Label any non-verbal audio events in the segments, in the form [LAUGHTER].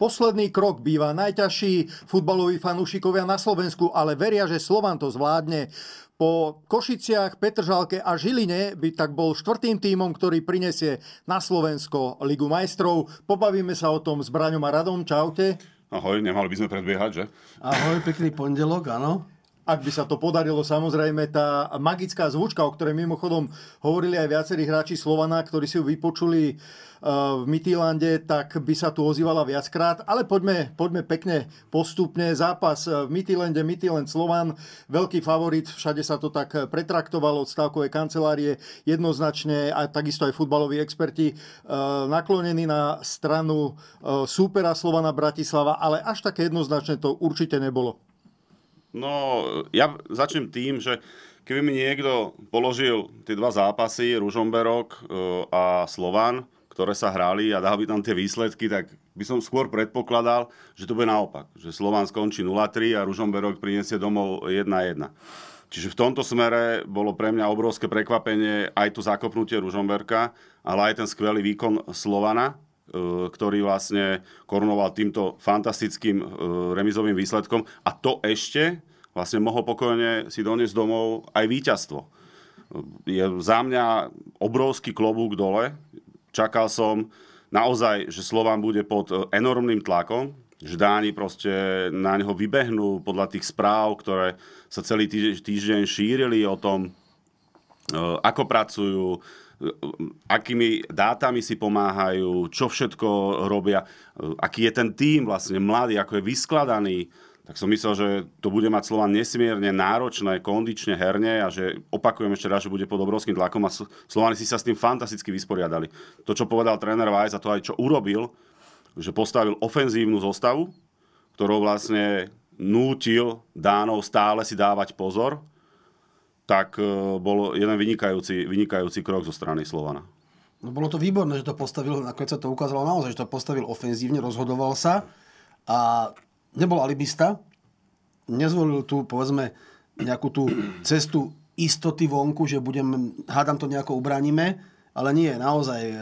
Posledný krok býva najťažší. Futbaloví fanúšikovia na Slovensku ale veria, že Slovan to zvládne. Po Košiciach, Petržalke a Žiline by tak bol štvrtým tímom, ktorý prinesie na Slovensko Ligu majstrov. Pobavíme sa o tom s Braňom a Radom. Čaute. Ahoj, nemali by sme predbiehať, že? Ahoj, pekný pondelok, áno ak by sa to podarilo, samozrejme tá magická zvučka, o ktorej mimochodom hovorili aj viacerí hráči Slovana, ktorí si ju vypočuli eh, v Mitilande, tak by sa tu ozývala viackrát. Ale poďme, poďme pekne postupne. Zápas v Mitilande, Mitiland Slovan, veľký favorit, všade sa to tak pretraktovalo od stávkovej kancelárie jednoznačne a takisto aj futbaloví experti eh, naklonení na stranu eh, súpera Slovana Bratislava, ale až také jednoznačne to určite nebolo. No, ja začnem tým, že keby mi niekto položil tie dva zápasy, Ružomberok e, a Slovan, ktoré sa hrali a dal by tam tie výsledky, tak by som skôr predpokladal, že to bude naopak. Že Slován skončí 0-3 a Ružomberok priniesie domov 1-1. Čiže v tomto smere bolo pre mňa obrovské prekvapenie aj to zakopnutie Ružomberka, ale aj ten skvelý výkon Slovana. Eh, ktorý vlastne korunoval týmto fantastickým eh, remizovým výsledkom a to ešte vlastne mohol pokojne si doniesť domov aj víťazstvo. Eh, je za mňa obrovský klobúk dole. Čakal som naozaj, že Slován bude pod enormným tlakom, že Dáni proste na neho vybehnú podľa tých správ, ktoré sa celý týždeň šírili o tom, ako pracujú, akými dátami si pomáhajú, čo všetko robia, aký je ten tým vlastne mladý, ako je vyskladaný, tak som myslel, že to bude mať slova nesmierne náročné, kondične, herne a že opakujem ešte raz, že bude pod obrovským tlakom a Slovani si sa s tým fantasticky vysporiadali. To, čo povedal tréner Vajs a to aj čo urobil, že postavil ofenzívnu zostavu, ktorou vlastne nútil Dánov stále si dávať pozor tak e, bol jeden vynikajúci, vynikajúci krok zo strany Slovana. No bolo to výborné, že to postavil, nakoniec sa to ukázalo naozaj, že to postavil ofenzívne, rozhodoval sa a nebol alibista, nezvolil tu, povedzme, nejakú tú cestu istoty vonku, že budem, hádam to nejako ubraníme, ale nie, naozaj e,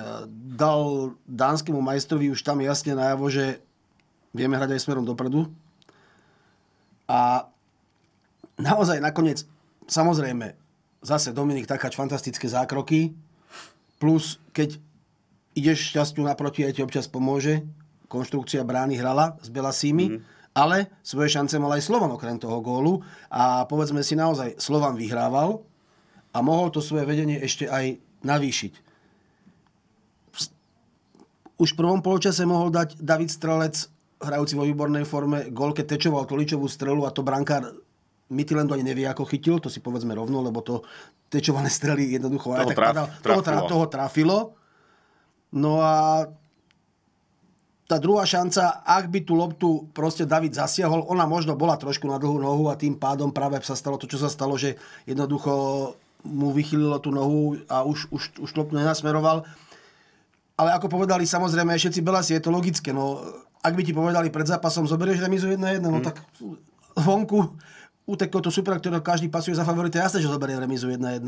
dal dánskému majstrovi už tam jasne najavo, že vieme hrať aj smerom dopredu. A naozaj nakoniec samozrejme, zase Dominik Takáč, fantastické zákroky, plus keď ideš šťastiu naproti, aj ti občas pomôže, konštrukcia brány hrala s Belasími, mm-hmm. ale svoje šance mal aj Slovan okrem toho gólu a povedzme si naozaj, Slovan vyhrával a mohol to svoje vedenie ešte aj navýšiť. Už v prvom polčase mohol dať David Strelec, hrajúci vo výbornej forme, gol, keď tečoval Toličovú strelu a to brankár Mytilendu ani nevie, ako chytil, to si povedzme rovno, lebo to tečované strely jednoducho toho, aj tak traf, padal, toho, traf, toho trafilo. No a tá druhá šanca, ak by tú loptu proste David zasiahol, ona možno bola trošku na dlhú nohu a tým pádom práve sa stalo to, čo sa stalo, že jednoducho mu vychylilo tú nohu a už, už, už loptu nenasmeroval. Ale ako povedali samozrejme všetci Belasi, je to logické. No, ak by ti povedali pred zápasom, zoberieš remizu 1-1, no mm. tak vonku uteklo to super, ktorého každý pasuje za favorita, jasné, že zoberie remizu 1-1.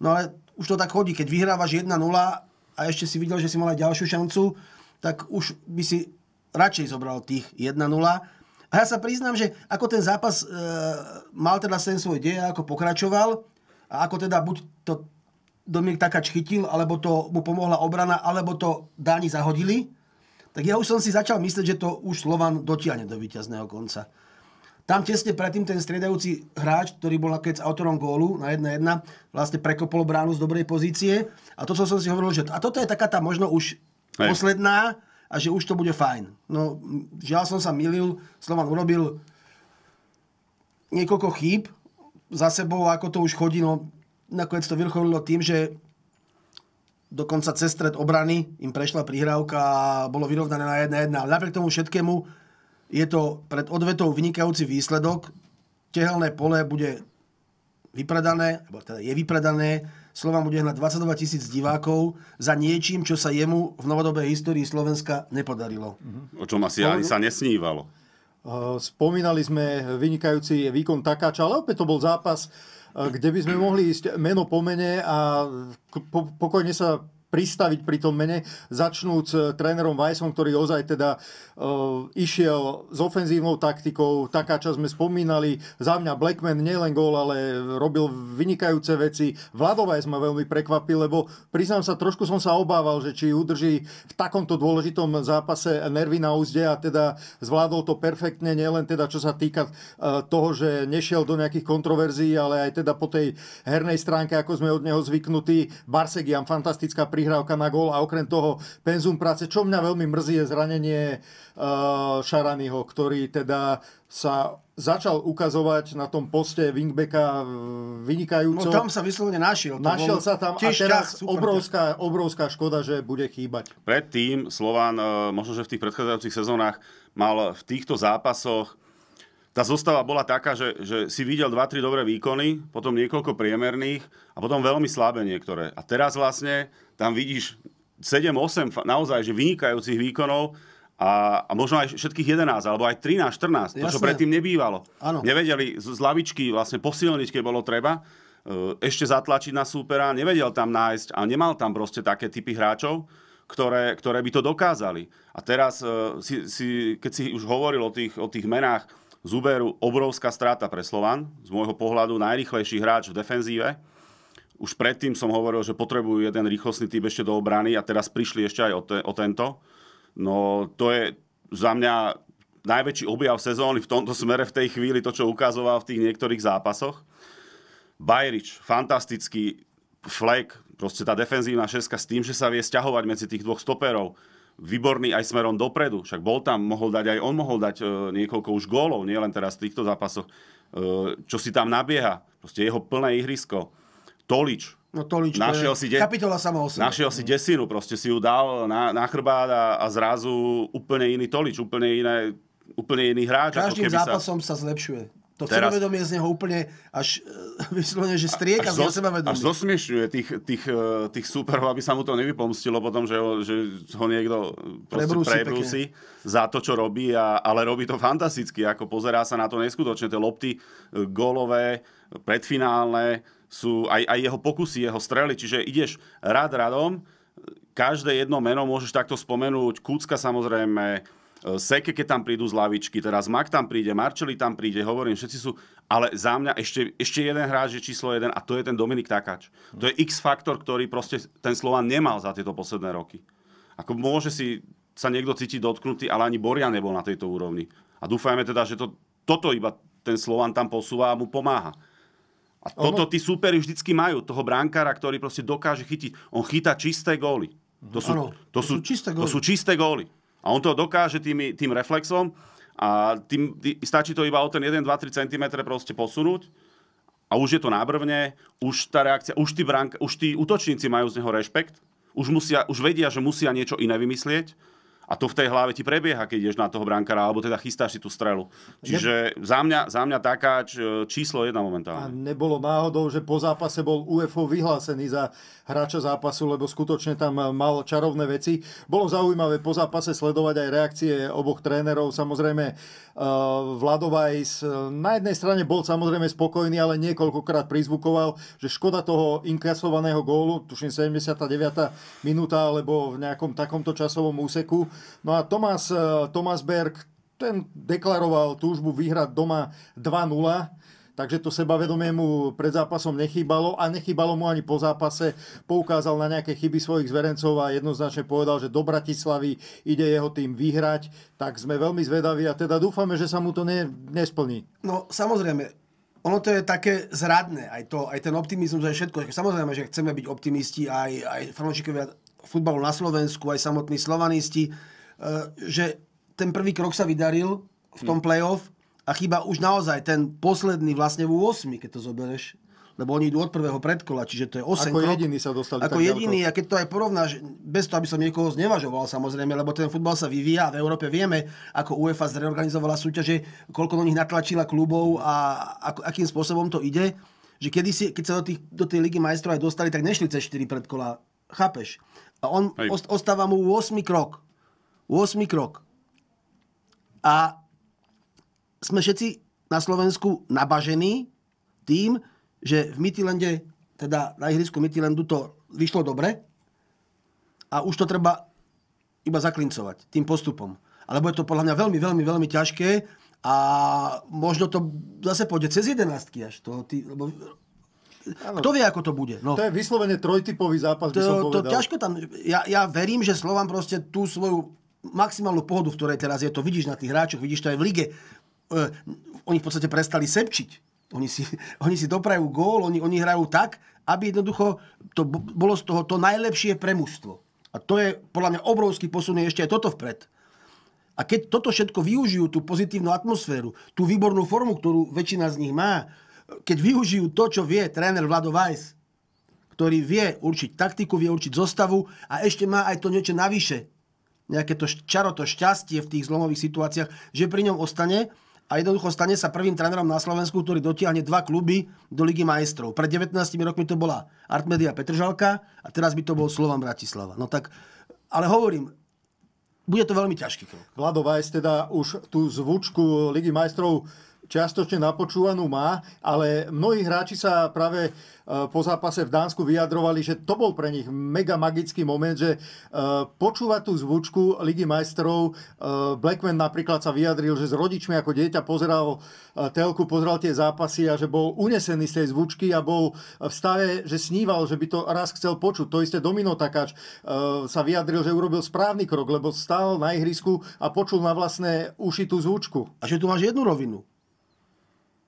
No ale už to tak chodí, keď vyhrávaš 1-0 a ešte si videl, že si mal aj ďalšiu šancu, tak už by si radšej zobral tých 1-0. A ja sa priznám, že ako ten zápas e, mal teda sen svoj deje, ako pokračoval a ako teda buď to Dominik Takač chytil, alebo to mu pomohla obrana, alebo to Dáni zahodili, tak ja už som si začal myslieť, že to už Slovan dotiahne do víťazného konca. Tam tesne predtým ten striedajúci hráč, ktorý bol nakoniec autorom gólu na 1-1, vlastne prekopol bránu z dobrej pozície. A to, čo som si hovoril, že a toto je taká tá možno už Hej. posledná a že už to bude fajn. No, žiaľ som sa milil, Slovan urobil niekoľko chýb za sebou, ako to už chodilo, no, nakoniec to vyrcholilo tým, že dokonca cez stred obrany im prešla prihrávka a bolo vyrovnané na 1-1. Ale napriek tomu všetkému je to pred odvetou vynikajúci výsledok. Tehelné pole bude vypredané, alebo teda je vypredané. Slova bude na 22 tisíc divákov za niečím, čo sa jemu v novodobej histórii Slovenska nepodarilo. O čom asi ani sa nesnívalo. Spomínali sme vynikajúci výkon Takáča, ale opäť to bol zápas, eh, kde by sme mohli ísť meno po mene a pokojne sa pristaviť pri tom mene, začnúc e, trénerom Vajsom, ktorý ozaj teda e, išiel s ofenzívnou taktikou, taká čas sme spomínali, za mňa Blackman nielen gól, ale robil vynikajúce veci. Vladovaj ma veľmi prekvapil, lebo priznám sa, trošku som sa obával, že či udrží v takomto dôležitom zápase nervy na úzde a teda zvládol to perfektne, nielen teda čo sa týka e, toho, že nešiel do nejakých kontroverzií, ale aj teda po tej hernej stránke, ako sme od neho zvyknutí. Barsek fantastická prí- prihrávka na gól a okrem toho penzum práce. Čo mňa veľmi mrzí je zranenie eh, Šaranyho, ktorý teda sa začal ukazovať na tom poste wingbacka eh, vynikajúco. No tam sa vyslovene našiel. To našiel sa tam a teraz obrovská, obrovská škoda, že bude chýbať. Predtým Slován, eh, možno že v tých predchádzajúcich sezónach, mal v týchto zápasoch tá zostava bola taká, že, že si videl 2-3 dobré výkony, potom niekoľko priemerných a potom veľmi slabé niektoré. A teraz vlastne tam vidíš 7-8 naozaj že vynikajúcich výkonov a, a možno aj všetkých 11, alebo aj 13, 14, to, čo predtým nebývalo. Ano. Nevedeli z, z lavičky vlastne posilniť, keď bolo treba, e, ešte zatlačiť na súpera, nevedel tam nájsť a nemal tam proste také typy hráčov, ktoré, ktoré by to dokázali. A teraz, e, si, si, keď si už hovoril o tých, o tých menách, Zuberu obrovská strata pre Slovan. Z môjho pohľadu najrychlejší hráč v defenzíve. Už predtým som hovoril, že potrebujú jeden rýchlostný typ ešte do obrany a teraz prišli ešte aj o, te, o tento. No to je za mňa najväčší objav sezóny v tomto smere v tej chvíli, to čo ukazoval v tých niektorých zápasoch. Bajrič, fantastický, flag, proste tá defenzívna šeska s tým, že sa vie sťahovať medzi tých dvoch stoperov výborný aj smerom dopredu. Však bol tam, mohol dať aj on, mohol dať e, niekoľko už gólov, nielen teraz v týchto zápasoch. E, čo si tam nabieha? Proste jeho plné ihrisko. Tolič. No Tolič, našiel to si de- kapitola sama o sebe. Našiel si no. desinu, proste si ju dal na, na chrbát a, a zrazu úplne iný Tolič, úplne iné úplne iný hráč. Každým zápasom sa... sa zlepšuje. To Teraz, sebavedomie z neho úplne až e, [LAUGHS] vyslovene, že strieka až z neho sebavedomie. Až zosmiešňuje tých, tých, e, tých súperov, aby sa mu to nevypomstilo potom, že ho, že ho niekto prebrúsi, prebrúsi za to, čo robí, a, ale robí to fantasticky, ako pozerá sa na to neskutočne, tie lopty e, golové, predfinálne, sú aj, aj jeho pokusy, jeho strely, čiže ideš rad radom, každé jedno meno môžeš takto spomenúť, Kúcka samozrejme, E, Seke, keď tam prídu z lavičky, teraz Mak tam príde, Marčeli tam príde, hovorím, všetci sú, ale za mňa ešte, ešte jeden hráč je číslo jeden a to je ten Dominik Takáč. To je X faktor, ktorý proste ten Slovan nemal za tieto posledné roky. Ako môže si sa niekto cítiť dotknutý, ale ani Boria nebol na tejto úrovni. A dúfajme teda, že to, toto iba ten Slovan tam posúva a mu pomáha. A toto ono... tí súperi vždycky majú, toho brankára, ktorý proste dokáže chytiť. On chýta čisté góly. To sú, ano, to, to sú, čisté góly. To sú čisté góly. A on to dokáže tým, tým reflexom a tým, tý, stačí to iba o ten 1, 2, 3 cm proste posunúť a už je to nábrvne, už tá reakcia, už tí, brank, už tí útočníci majú z neho rešpekt, už, musia, už vedia, že musia niečo iné vymyslieť, a to v tej hlave ti prebieha, keď ideš na toho brankára, alebo teda chystáš si tú strelu. Čiže ne... za, mňa, za mňa taká číslo jedna momentálne. A nebolo náhodou, že po zápase bol UFO vyhlásený za hráča zápasu, lebo skutočne tam mal čarovné veci. Bolo zaujímavé po zápase sledovať aj reakcie oboch trénerov. Samozrejme, eh, Vladovajs na jednej strane bol samozrejme spokojný, ale niekoľkokrát prizvukoval, že škoda toho inkasovaného gólu, tuším 79. minúta, alebo v nejakom takomto časovom úseku, No a Tomás, eh, Tomás Berg, ten deklaroval túžbu vyhrať doma 2-0 takže to sebavedomie mu pred zápasom nechýbalo a nechýbalo mu ani po zápase. Poukázal na nejaké chyby svojich zverencov a jednoznačne povedal, že do Bratislavy ide jeho tým vyhrať, tak sme veľmi zvedaví a teda dúfame, že sa mu to ne, nesplní. No samozrejme, ono to je také zradné, aj, to, aj ten optimizmus, aj všetko. Samozrejme, že chceme byť optimisti, aj, aj fanúšikovia futbalu na Slovensku, aj samotní slovanisti, e, že ten prvý krok sa vydaril v tom hm. playoff a chyba už naozaj ten posledný vlastne v 8, keď to zoberieš, lebo oni idú od prvého predkola, čiže to je 8 Ako krok. jediný sa dostali Ako tak jediný, a keď to aj porovnáš, bez toho, aby som niekoho znevažoval samozrejme, lebo ten futbal sa vyvíja v Európe vieme, ako UEFA zreorganizovala súťaže, koľko do nich natlačila klubov a ako, akým spôsobom to ide že kedysi, keď sa do, tých, do tej ligy majstrov aj dostali, tak nešli cez 4 predkola Chápeš? A on, Hej. ostáva mu 8 krok. 8 krok. A sme všetci na Slovensku nabažení tým, že v Mytilende, teda na ihrisku Mytilendu to vyšlo dobre a už to treba iba zaklincovať tým postupom. Alebo je to podľa mňa veľmi, veľmi, veľmi ťažké a možno to zase pôjde cez jedenáctky až. To, ty, lebo kto vie, ako to bude? No, to je vyslovene trojtypový zápas, to, by som povedal. To ťažko tam... Ja, ja verím, že Slovan proste tú svoju maximálnu pohodu, v ktorej teraz je to, vidíš na tých hráčoch, vidíš to aj v lige. E, oni v podstate prestali sepčiť. Oni si, [LAUGHS] oni si doprajú gól, oni, oni hrajú tak, aby jednoducho to bolo z toho to najlepšie pre mužstvo. A to je podľa mňa obrovský posun ešte aj toto vpred. A keď toto všetko využijú, tú pozitívnu atmosféru, tú výbornú formu, ktorú väčšina z nich má, keď využijú to, čo vie tréner Vlado Weiss, ktorý vie určiť taktiku, vie určiť zostavu a ešte má aj to niečo navyše, nejaké to čaro, to šťastie v tých zlomových situáciách, že pri ňom ostane a jednoducho stane sa prvým trénerom na Slovensku, ktorý dotiahne dva kluby do Ligy majstrov. Pred 19 rokmi to bola Artmedia Petržalka a teraz by to bol Slovan Bratislava. No tak, ale hovorím, bude to veľmi ťažký krok. Vlado Vajs teda už tú zvučku Ligy majstrov čiastočne napočúvanú má, ale mnohí hráči sa práve e, po zápase v Dánsku vyjadrovali, že to bol pre nich mega magický moment, že e, počúvať tú zvučku Ligy majstrov, e, Blackman napríklad sa vyjadril, že s rodičmi ako dieťa pozeral telku, pozeral tie zápasy a že bol unesený z tej zvučky a bol v stave, že sníval, že by to raz chcel počuť. To isté Domino Takáč sa vyjadril, že urobil správny krok, lebo stál na ihrisku a počul na vlastné uši tú zvučku. A že tu máš jednu rovinu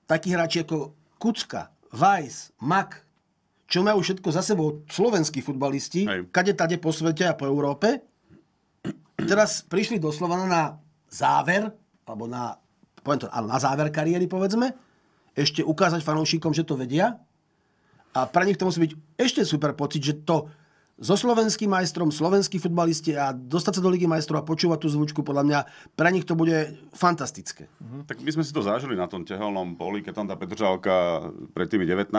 takí hráči ako Kucka, Vajs, Mak, čo majú všetko za sebou slovenskí futbalisti, Hej. kade tade po svete a po Európe, teraz prišli doslova na záver, alebo na, poviem to, ale na záver kariéry, povedzme, ešte ukázať fanúšikom, že to vedia. A pre nich to musí byť ešte super pocit, že to so slovenským majstrom, slovenskí futbalisti a dostať sa do Ligy majstrov a počúvať tú zvučku, podľa mňa pre nich to bude fantastické. Mhm. Tak my sme si to zažili na tom teholnom poli, keď tam tá Petržalka pred tými 19,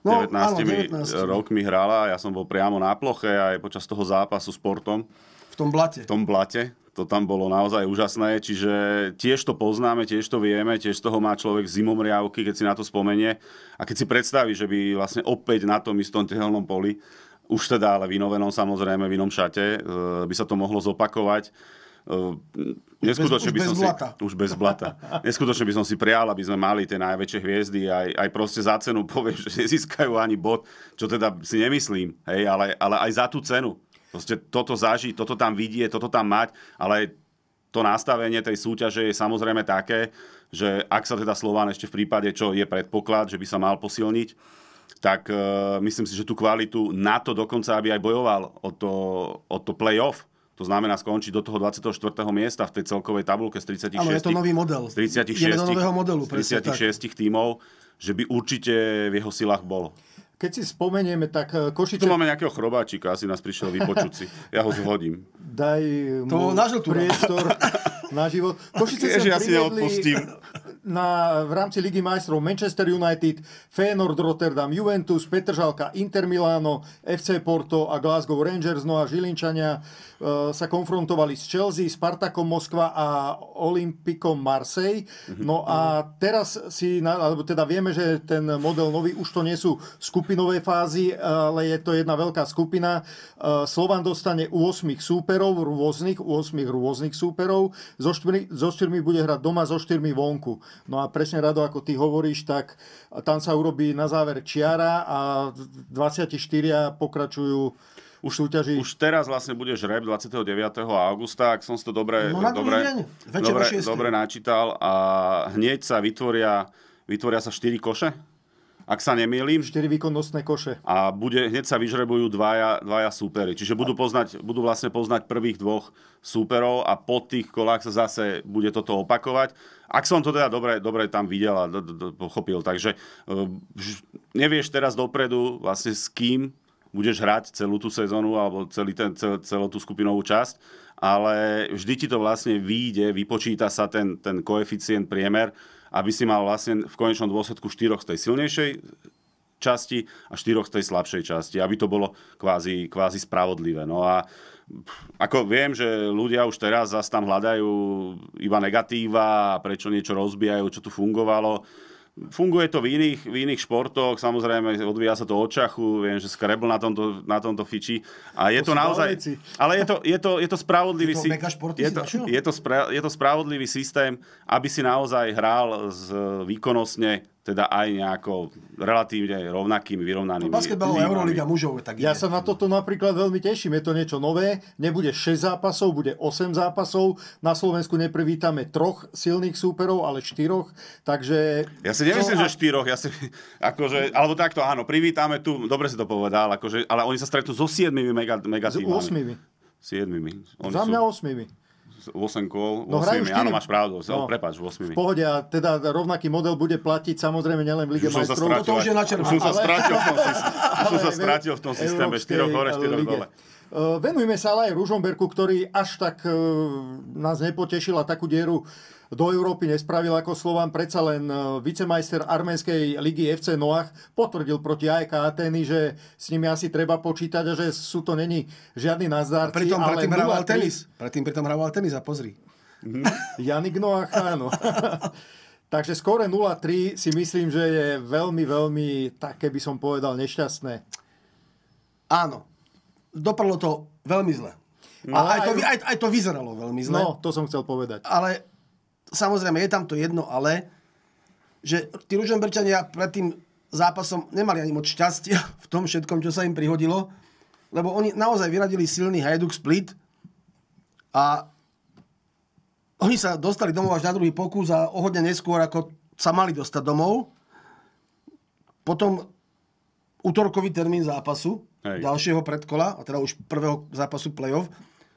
no, 19, áno, 19 rokmi hrála, ja som bol priamo na ploche aj počas toho zápasu sportom. V tom blate. V tom blate, to tam bolo naozaj úžasné, čiže tiež to poznáme, tiež to vieme, tiež z toho má človek zimomriavky, keď si na to spomenie a keď si predstaví, že by vlastne opäť na tom istom tehelnom poli už teda ale vynovenom samozrejme, v inom šate, e, by sa to mohlo zopakovať. E, neskutočne by som bez Si, už bez blata. Neskutočne by som si prial, aby sme mali tie najväčšie hviezdy. Aj, aj proste za cenu poviem, že nezískajú ani bod, čo teda si nemyslím. Hej, ale, ale aj za tú cenu. Proste toto zažiť, toto tam vidieť, toto tam mať, ale to nastavenie tej súťaže je samozrejme také, že ak sa teda Slován ešte v prípade, čo je predpoklad, že by sa mal posilniť, tak uh, myslím si, že tú kvalitu na to dokonca, aby aj bojoval o to, o to play-off, to znamená skončiť do toho 24. miesta v tej celkovej tabulke z 36. Ale je to nový model. Z 36, Ideme nového modelu, z 36 tímov, že by určite v jeho silách bolo. Keď si spomenieme, tak e, Košice... Tu máme nejakého chrobáčika, asi nás prišiel vypočuť si. Ja ho zhodím. Daj mu to priestor. [LAUGHS] na život. Košice sa ja neodpustím. Na, v rámci Ligy majstrov Manchester United, Feyenoord Rotterdam, Juventus, Petržalka, Inter Milano, FC Porto a Glasgow Rangers, no a Žilinčania e, sa konfrontovali s Chelsea, Spartakom Moskva a Olympikom Marseille. Mhm. No a teraz si, alebo teda vieme, že ten model nový už to nie sú skupinové fázy, ale je to jedna veľká skupina. Eh, Slovan dostane u 8 súperov, rôznych, 8 rôznych súperov so štyrmi, so štyrmi bude hrať doma, so štyrmi vonku. No a presne rado, ako ty hovoríš, tak tam sa urobí na záver čiara a 24 pokračujú už, súťaži. už teraz vlastne bude žreb 29. augusta, ak som si to dobre, no, dobre, dobre, dobre načítal a hneď sa vytvoria, vytvoria sa 4 koše ak sa nemýlim. 4 výkonnostné koše. A bude, hneď sa vyžrebujú dvaja, dvaja súpery. Čiže budú, poznať, budú vlastne poznať prvých dvoch súperov a po tých kolách sa zase bude toto opakovať. Ak som to teda dobre, dobre tam videl a do, do, pochopil, takže e, nevieš teraz dopredu vlastne s kým budeš hrať celú tú sezónu alebo celý ten, cel, celú tú skupinovú časť, ale vždy ti to vlastne vyjde, vypočíta sa ten, ten koeficient priemer, aby si mal vlastne v konečnom dôsledku štyroch z tej silnejšej časti a štyroch z tej slabšej časti, aby to bolo kvázi, kvázi spravodlivé. No a ako viem, že ľudia už teraz zase tam hľadajú iba negatíva, prečo niečo rozbijajú, čo tu fungovalo Funguje to v iných, v iných športoch, samozrejme, odvíja sa to od čachu, viem, že skrebl na tomto, na tomto fiči. A je to, to naozaj... Veci. Ale je to, je to, je to spravodlivý je to, si... je, to, je, to spra... je to spravodlivý systém, aby si naozaj hral z, výkonnostne teda aj nejako relatívne rovnakými, vyrovnanými. No, Euroliga mužov tak Ja sa na toto napríklad veľmi teším, je to niečo nové, nebude 6 zápasov, bude 8 zápasov, na Slovensku neprivítame troch silných súperov, ale štyroch, takže... Ja si nemyslím, no že štyroch, ja si, [LAUGHS] akože, alebo takto, áno, privítame tu, dobre si to povedal, akože, ale oni sa stretnú so 7 mega, mega S 8. Za mňa sú... 8 kôl, 8, no, 8 4... áno, máš pravdu, no, prepáč, 8. V pohode, a teda rovnaký model bude platiť samozrejme nielen v Lige majstrov. No to už je načerpané. Som som sa [LAUGHS] strátil v tom systéme, 4 hore, 4 dole. Eh, venujme sa ale aj Ružomberku, ktorý až tak eh, nás nepotešil a takú dieru do Európy nespravil ako Slovan. Predsa len eh, vicemajster arménskej ligy FC Noach potvrdil proti AEK Ateny, že s nimi asi treba počítať a že sú to není žiadny nazdárci. A pritom ale predtým hrával tenis. Predtým pritom hrával tenis a pozri. Mhm. Janik Noach, áno. [LAUGHS] Takže skore 0-3 si myslím, že je veľmi, veľmi, také by som povedal, nešťastné. Áno, dopadlo to veľmi zle. No, a aj to, aj, aj to vyzeralo veľmi zle. No, to som chcel povedať. Ale samozrejme, je tam to jedno ale, že tí Ružomberčania pred tým zápasom nemali ani moc šťastia v tom všetkom, čo sa im prihodilo, lebo oni naozaj vyradili silný Hajduk Split a oni sa dostali domov až na druhý pokus a ohodne neskôr, ako sa mali dostať domov. Potom útorkový termín zápasu, Hej. ďalšieho predkola, a teda už prvého zápasu play-off.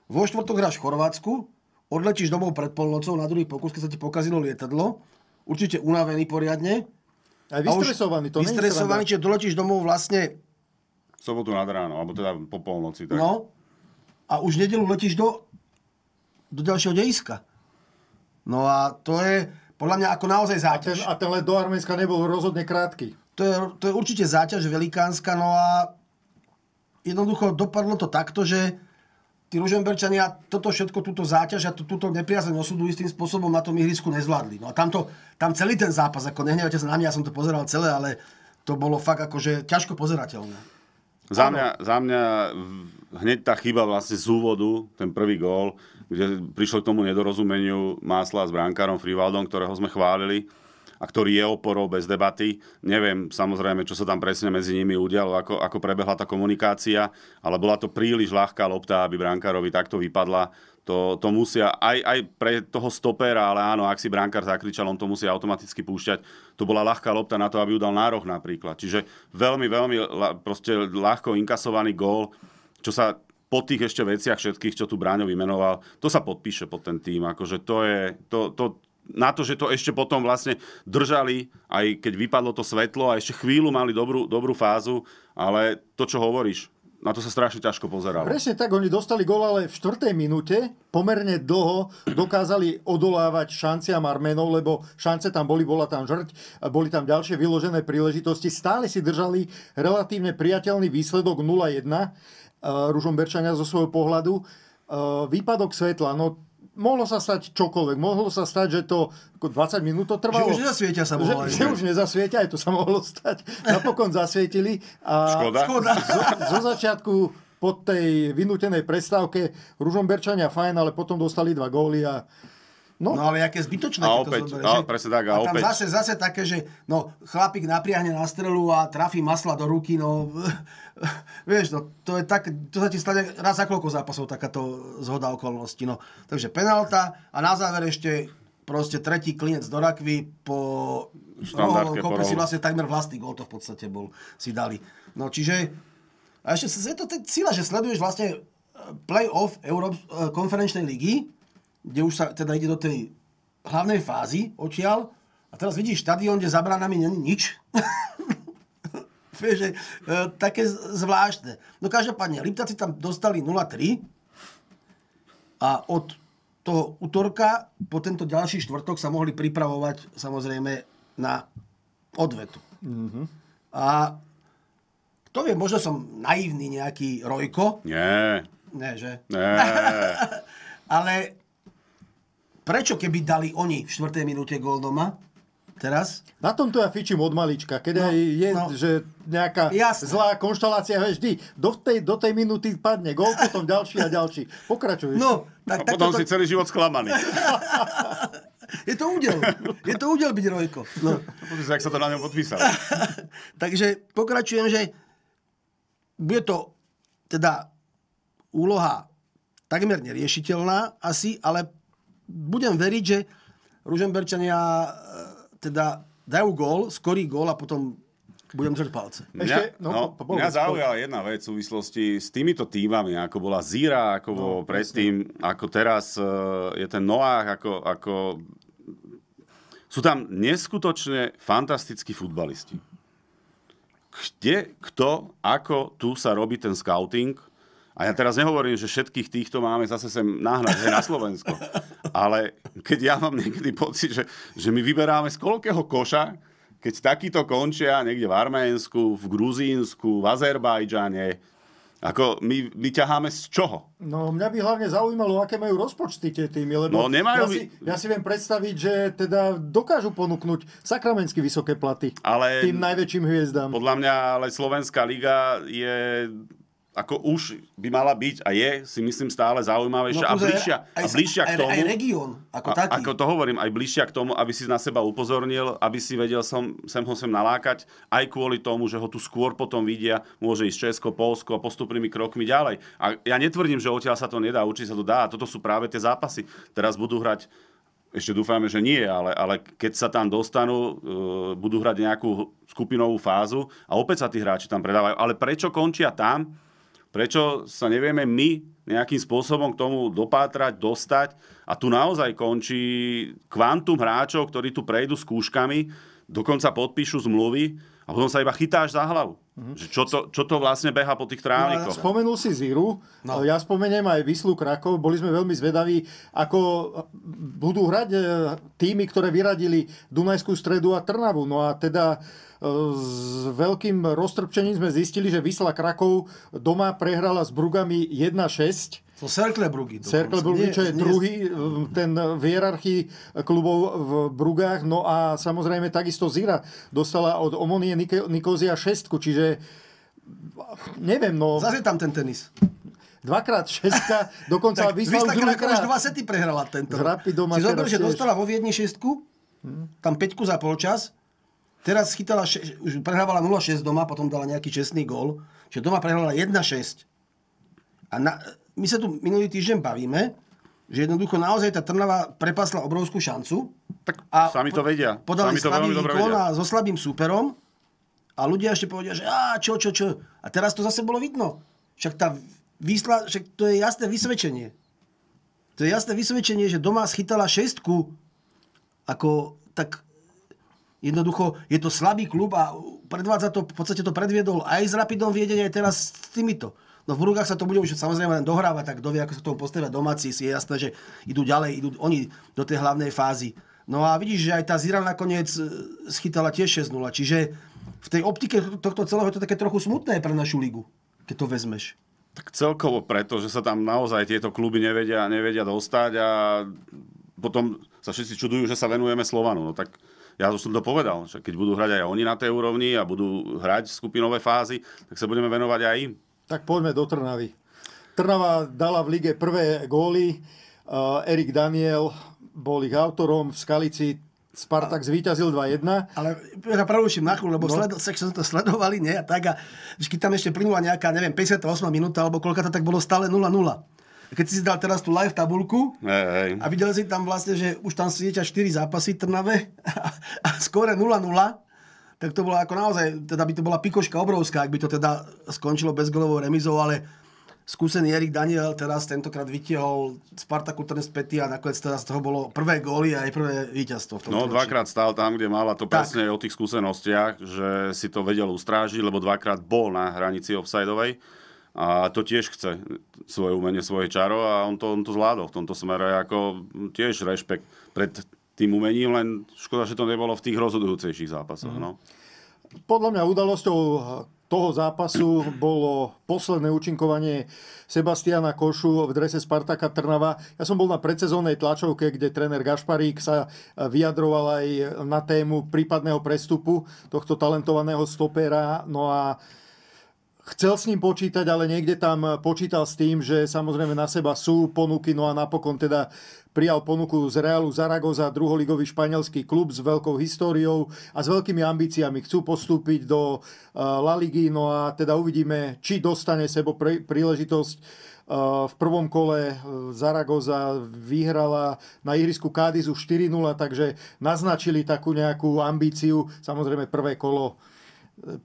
Vo štvrtok hráš v Chorvátsku, odletíš domov pred polnocou na druhý pokus, keď sa ti pokazilo lietadlo, určite unavený poriadne. Aj vystresovaný, to Vystresovaný, čiže doletíš domov vlastne... Sobotu nad ráno, alebo teda po polnoci. Tak. No, a už nedelu letíš do, do ďalšieho dejiska. No a to je podľa mňa ako naozaj záťaž. A ten, a ten let do Arménska nebol rozhodne krátky. To je, to je určite záťaž velikánska, no a jednoducho dopadlo to takto, že tí Ruženberčania toto všetko, túto záťaž a túto nepriazeň osudu istým spôsobom na tom ihrisku nezvládli. No a tam, tam celý ten zápas, ako nehnevate sa na mňa, ja som to pozeral celé, ale to bolo fakt akože ťažko pozerateľné. Za mňa, za mňa hneď tá chyba vlastne z úvodu, ten prvý gól, kde prišlo k tomu nedorozumeniu Másla s Brankárom Frivaldom, ktorého sme chválili, a ktorý je oporou bez debaty. Neviem samozrejme, čo sa tam presne medzi nimi udialo, ako, ako prebehla tá komunikácia, ale bola to príliš ľahká lopta, aby brankárovi takto vypadla. To, to musia, aj, aj pre toho stopera, ale áno, ak si brankár zakričal, on to musia automaticky púšťať. To bola ľahká lopta na to, aby udal nároh napríklad. Čiže veľmi, veľmi proste ľahko inkasovaný gól, čo sa po tých ešte veciach všetkých, čo tu Bráňo vymenoval, to sa podpíše pod ten tým. Akože to je, to, to, na to, že to ešte potom vlastne držali, aj keď vypadlo to svetlo a ešte chvíľu mali dobrú, dobrú fázu, ale to, čo hovoríš, na to sa strašne ťažko pozeralo. Presne tak, oni dostali gól, ale v 4. minúte pomerne dlho dokázali odolávať šanciam Arménov, lebo šance tam boli, bola tam žrť, boli tam ďalšie vyložené príležitosti. Stále si držali relatívne priateľný výsledok 0-1 eh, Berčania zo svojho pohľadu. Eh, výpadok svetla, no mohlo sa stať čokoľvek. Mohlo sa stať, že to 20 minút to trvalo. Že už nezasvietia sa mohlo. Že, že už nezasvietia, aj to sa mohlo stať. Napokon zasvietili. A Škoda. Škoda. Zo, zo začiatku po tej vynútenej prestávke Ružomberčania fajn, ale potom dostali dva góly a No, no ale aké zbytočné. A opäť, to zoberie, a, presne tak, a, a tam opäť. Zase, zase také, že no, chlapík napriahne na strelu a trafí masla do ruky, no [LAUGHS] vieš, no, to je tak, to sa ti stane raz za koľko zápasov takáto zhoda okolností, no. Takže penalta a na záver ešte proste tretí klinec do rakvy po rohovom kope si vlastne takmer vlastný gol to v podstate bol, si dali. No čiže, a ešte je to sila, že sleduješ vlastne eh, play-off Euró- eh, konferenčnej ligy, kde už sa teda ide do tej hlavnej fázy odtiaľ a teraz vidíš štadión, kde za branami není nič. [LAUGHS] Vieš, že, e, také zvláštne. No každopádne, Liptáci tam dostali 0-3 a od toho útorka po tento ďalší štvrtok sa mohli pripravovať samozrejme na odvetu. Mm-hmm. A kto vie, možno som naivný nejaký Rojko. Nie. Nie, že? Nie. [LAUGHS] Ale Prečo keby dali oni v 4. minúte gól doma? teraz. Na tomto ja fičím od malička, keď no, aj je, no, že nejaká jasne. zlá konštalácia, vždy do tej, do tej minúty padne gol, potom ďalší a ďalší. Pokračuješ. No, tak, a tak potom to... si celý život sklamaný. [LAUGHS] je to údel. Je to údel byť Rojko. No. Pozri sa, ak sa to na ňom podpísal. [LAUGHS] Takže pokračujem, že je to teda úloha takmer neriešiteľná asi, ale budem veriť, že Ružomberčania e, teda dajú gól, skorý gól a potom budem držať palce. Mňa, Ešte, no, no, po, po, mňa zaujala jedna vec v súvislosti s týmito týmami, ako bola Zíra, ako no, predtým, presne. ako teraz e, je ten Noah, ako, ako... Sú tam neskutočne fantastickí futbalisti. Kde, kto, ako tu sa robí ten scouting, a ja teraz nehovorím, že všetkých týchto máme zase sem nahnať na Slovensko. Ale keď ja mám niekedy pocit, že, že my vyberáme z koľkého koša, keď takýto končia niekde v Arménsku, v Gruzínsku, v Azerbajdžane, ako my, my ťaháme z čoho? No mňa by hlavne zaujímalo, aké majú rozpočty tie týmy, lebo no, nemajú... ja, si, ja si viem predstaviť, že teda dokážu ponúknuť sakramensky vysoké platy ale tým najväčším hviezdám. Podľa mňa ale Slovenská liga je ako už by mala byť a je, si myslím, stále zaujímavejšia no, a bližšia, aj, a bližšia aj, k tomu. Aj region, ako a, taký. Ako to hovorím, aj bližšia k tomu, aby si na seba upozornil, aby si vedel som, sem ho sem nalákať, aj kvôli tomu, že ho tu skôr potom vidia, môže ísť Česko, Polsko a postupnými krokmi ďalej. A ja netvrdím, že odtiaľ sa to nedá, určite sa to dá. A toto sú práve tie zápasy. Teraz budú hrať ešte dúfame, že nie, ale, ale keď sa tam dostanú, e, budú hrať nejakú skupinovú fázu a opäť sa tí hráči tam predávajú. Ale prečo končia tam? Prečo sa nevieme my nejakým spôsobom k tomu dopátrať, dostať? A tu naozaj končí kvantum hráčov, ktorí tu prejdú kúškami, dokonca podpíšu zmluvy a potom sa iba chytáš za hlavu. Mm-hmm. Že čo, to, čo to vlastne beha po tých trávnikoch? No, spomenul si Ziru, no. ja spomeniem aj Vyslu Krakov, boli sme veľmi zvedaví, ako budú hrať e, týmy, ktoré vyradili Dunajskú stredu a Trnavu. No a teda s veľkým roztrpčením sme zistili, že Vysla Krakov doma prehrala s Brugami 1-6. To Serklebrugy. Brugy, čo je nie, druhý ten v hierarchii klubov v Brugách. No a samozrejme takisto Zira dostala od Omonie Nikozia šestku, čiže neviem, no... Zase tam ten tenis. Dvakrát šestka, [LAUGHS] dokonca vyslal druhýkrát. už dva sety prehrala tento. Z Rapidom Si zober, že dostala vo Viedni šestku, hm. tam peťku za polčas, Teraz chytala, še, už prehrávala 0-6 doma, potom dala nejaký čestný gol. Čiže doma prehrávala 1-6. A na, my sa tu minulý týždeň bavíme, že jednoducho naozaj tá Trnava prepasla obrovskú šancu. Tak a sami to vedia. Podali sami to veľmi dobre vedia. so slabým súperom a ľudia ešte povedia, že a čo, čo, čo. A teraz to zase bolo vidno. Však, tá výsla, však to je jasné vysvedčenie. To je jasné vysvedčenie, že doma schytala šestku. Ako, tak Jednoducho je to slabý klub a predvádza to, v podstate to predviedol aj s Rapidom Viedeň, aj teraz s týmito. No v Brugách sa to bude už samozrejme len dohrávať, tak kto vie, ako sa tomu postavia domáci, si je jasné, že idú ďalej, idú oni do tej hlavnej fázy. No a vidíš, že aj tá Zira nakoniec e, schytala tiež 6-0, čiže v tej optike tohto celého je to také trochu smutné pre našu ligu, keď to vezmeš. Tak celkovo preto, že sa tam naozaj tieto kluby nevedia, nevedia dostať a potom sa všetci čudujú, že sa venujeme Slovanu. No tak ja už som to povedal, že keď budú hrať aj oni na tej úrovni a budú hrať v skupinové fázy, tak sa budeme venovať aj im. Tak poďme do Trnavy. Trnava dala v lige prvé góly. Erik Daniel bol ich autorom v Skalici. Spartak zvíťazil 2-1. Ale ja preruším na chvíľu, lebo no. sledo, sa to sledovali, nie? A tak a keď tam ešte plynula nejaká, neviem, 58 minúta, alebo koľka to tak bolo stále 0-0. Keď si dal teraz tú live tabulku hey, hey. a videl si tam vlastne, že už tam svieťa 4 zápasy Trnave [LAUGHS] a, a skore 0-0, tak to bola ako naozaj, teda by to bola pikoška obrovská, ak by to teda skončilo bezgolovou remizou, ale skúsený Erik Daniel teraz tentokrát vytiehol Spartaku Trnes späty a nakoniec teraz z toho bolo prvé góly a aj prvé víťazstvo. V tom no trúči. dvakrát stál tam, kde mal a to tak. presne o tých skúsenostiach, že si to vedel ustrážiť, lebo dvakrát bol na hranici offsideovej a to tiež chce svoje umenie, svoje čaro a on to, on to zvládol v tomto smere. Ako tiež rešpekt pred tým umením, len škoda, že to nebolo v tých rozhodujúcejších zápasoch. No. Mhm. Podľa mňa udalosťou toho zápasu bolo posledné účinkovanie Sebastiana Košu v drese Spartaka Trnava. Ja som bol na predsezónnej tlačovke, kde tréner Gašparík sa vyjadroval aj na tému prípadného prestupu tohto talentovaného stopera. No a chcel s ním počítať, ale niekde tam počítal s tým, že samozrejme na seba sú ponuky, no a napokon teda prijal ponuku z Realu Zaragoza, druholigový španielský klub s veľkou históriou a s veľkými ambíciami. Chcú postúpiť do eh, La Ligy, no a teda uvidíme, či dostane sebo príležitosť eh, v prvom kole eh, Zaragoza vyhrala na ihrisku Kádizu 4-0, takže naznačili takú nejakú ambíciu. Samozrejme prvé kolo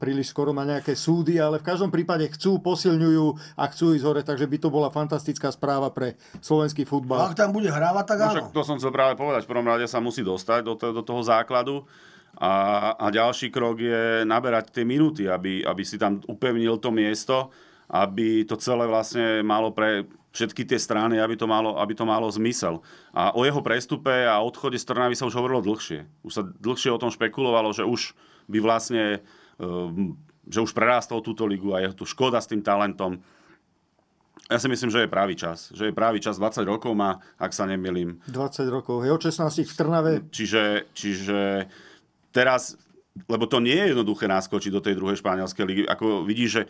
príliš skoro na nejaké súdy, ale v každom prípade chcú, posilňujú a chcú ísť hore, takže by to bola fantastická správa pre slovenský futbal. No, ak tam bude hrávať, tak no, áno. No, to som chcel práve povedať, v prvom rade sa musí dostať do, do toho základu. A, a ďalší krok je naberať tie minúty, aby, aby si tam upevnil to miesto, aby to celé vlastne malo pre všetky tie strany, aby to malo, aby to malo zmysel. A o jeho prestupe a odchode z Trnavy sa už hovorilo dlhšie. Už sa dlhšie o tom špekulovalo, že už by vlastne Ehm, že už prerástol túto ligu a je tu škoda s tým talentom. Ja si myslím, že je právý čas. Že je právý čas, 20 rokov má, ak sa nemýlim. 20 rokov, je o 16 v Trnave. Čiže, čiže teraz, lebo to nie je jednoduché náskočiť do tej druhej španielskej ligy. Ako vidíš, že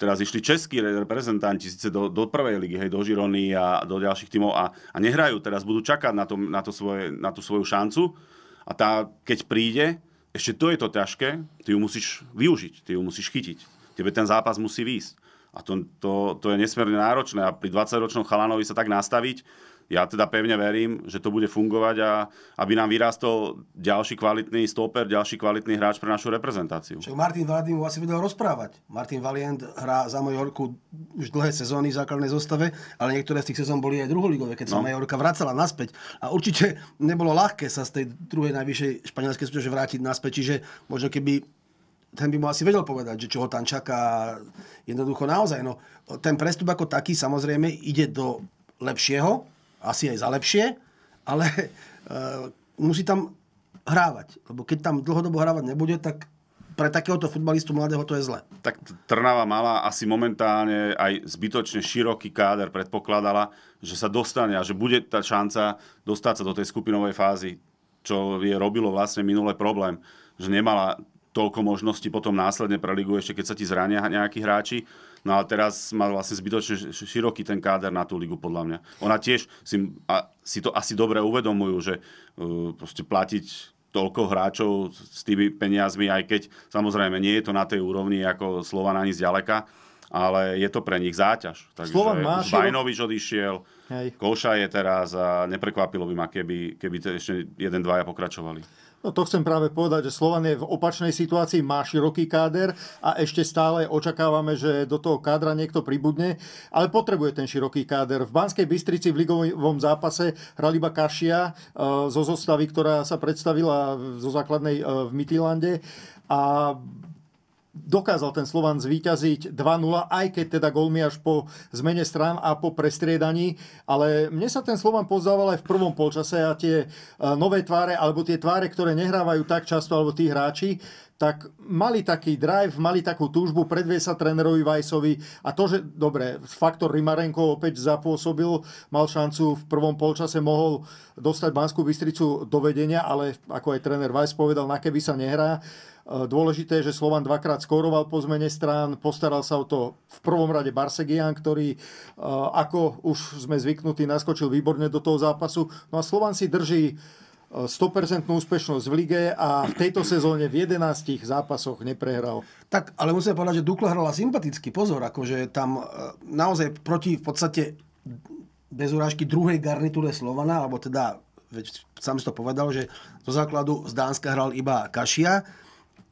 teraz išli českí reprezentanti síce do, do prvej ligy, hej, do Žirony a do ďalších tímov a, a nehrajú teraz, budú čakať na, to, na, to svoje, na tú svoju šancu a tá, keď príde, ešte to je to ťažké, ty ju musíš využiť, ty ju musíš chytiť. Tebe ten zápas musí výjsť. A to, to, to je nesmierne náročné. A pri 20-ročnom chalanovi sa tak nastaviť, ja teda pevne verím, že to bude fungovať a aby nám vyrástol ďalší kvalitný stoper, ďalší kvalitný hráč pre našu reprezentáciu. Však Martin Valiant mu asi vedel rozprávať. Martin Valiant hrá za Majorku už dlhé sezóny v základnej zostave, ale niektoré z tých sezón boli aj druholigové, keď sa no. Majorka vracala naspäť. A určite nebolo ľahké sa z tej druhej najvyššej španielskej súťaže vrátiť naspäť, čiže možno keby ten by mu asi vedel povedať, že čo ho tam čaká. Jednoducho naozaj, no, ten prestup ako taký samozrejme ide do lepšieho, asi aj za lepšie, ale [LAUGHS] e, musí tam hrávať. Lebo keď tam dlhodobo hrávať nebude, tak pre takéhoto futbalistu mladého to je zle. Tak Trnava mala asi momentálne aj zbytočne široký káder, predpokladala, že sa dostane a že bude tá šanca dostať sa do tej skupinovej fázy, čo je robilo vlastne minulé problém, že nemala toľko možností potom následne pre ligu, ešte keď sa ti zrania nejakí hráči No a teraz má vlastne zbytočne široký ten káder na tú ligu, podľa mňa. Ona tiež si, a, si to asi dobre uvedomujú, že uh, proste platiť toľko hráčov s tými peniazmi, aj keď samozrejme nie je to na tej úrovni ako Slovan ani zďaleka, ale je to pre nich záťaž. Takže Slovan má Bajnovič odišiel, Hej. Koša je teraz a neprekvapilo by ma, keby, keby ešte jeden, dvaja pokračovali. No to chcem práve povedať, že Slovan je v opačnej situácii, má široký káder a ešte stále očakávame, že do toho kádra niekto pribudne, ale potrebuje ten široký káder. V Banskej Bystrici v ligovom zápase hral iba Kašia e, zo zostavy, ktorá sa predstavila zo základnej e, v Mitilande. a dokázal ten Slovan zvíťaziť 2-0, aj keď teda golmi až po zmene strán a po prestriedaní. Ale mne sa ten Slovan pozdával aj v prvom polčase a tie e, nové tváre, alebo tie tváre, ktoré nehrávajú tak často, alebo tí hráči, tak mali taký drive, mali takú túžbu, predvie sa trénerovi Vajsovi a to, že dobre, faktor Rimarenko opäť zapôsobil, mal šancu v prvom polčase, mohol dostať Banskú Bystricu do vedenia, ale ako aj tréner Vajs povedal, na keby sa nehrá, Eh, dôležité je, že Slovan dvakrát skóroval po zmene strán, postaral sa o to v prvom rade Barsegian, ktorý, eh, ako už sme zvyknutí, naskočil výborne do toho zápasu. No a Slovan si drží 100% eh, úspešnosť v lige a v tejto sezóne v 11 zápasoch neprehral. Tak, ale musím povedať, že Dukla hrala sympaticky. Pozor, akože tam naozaj proti v podstate bez urážky druhej garnitúre Slovana, alebo teda, veď sám si to povedal, že zo základu z Dánska hral iba Kašia,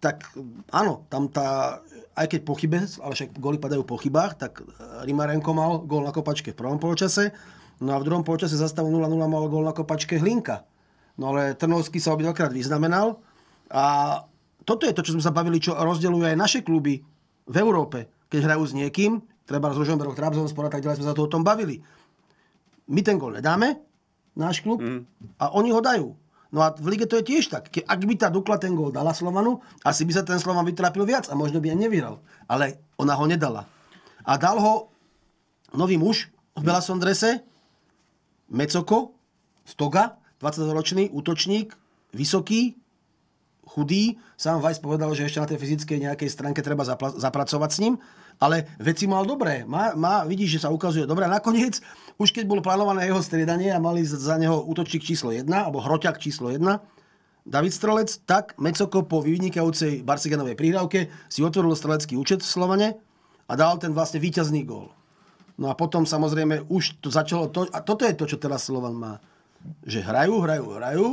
tak áno, tam tá, aj keď pochybe, ale však góly padajú po chybách, tak eh, Rimarenko mal gól na kopačke v prvom polčase, no a v druhom polčase zastavu 0-0 mal gól na kopačke Hlinka. No ale Trnovský sa obidvakrát vyznamenal a toto je to, čo sme sa bavili, čo rozdeľujú aj naše kluby v Európe, keď hrajú s niekým, treba z Ružomberok, Trabzom, spora tak ďalej, sme sa to o tom bavili. My ten gól nedáme, náš klub, mm. a oni ho dajú. No a v lige to je tiež tak. Ke, ak by tá Dukla ten gól dala Slovanu, asi by sa ten Slovan vytrápil viac a možno by aj nevyhral. Ale ona ho nedala. A dal ho nový muž v Belasom drese, Mecoko, Stoga, 20 ročný útočník, vysoký, chudý. Sám Vajs povedal, že ešte na tej fyzickej nejakej stránke treba zapla- zapracovať s ním ale veci mal dobré. Má, má, vidí, že sa ukazuje dobré. nakoniec, už keď bolo plánované jeho striedanie a mali za neho útočník číslo 1, alebo hroťak číslo 1, David Strelec, tak Mecoko po vynikajúcej Barsiganovej príhrávke si otvoril strelecký účet v Slovane a dal ten vlastne víťazný gól. No a potom samozrejme už to začalo to, a toto je to, čo teraz Slovan má, že hrajú, hrajú, hrajú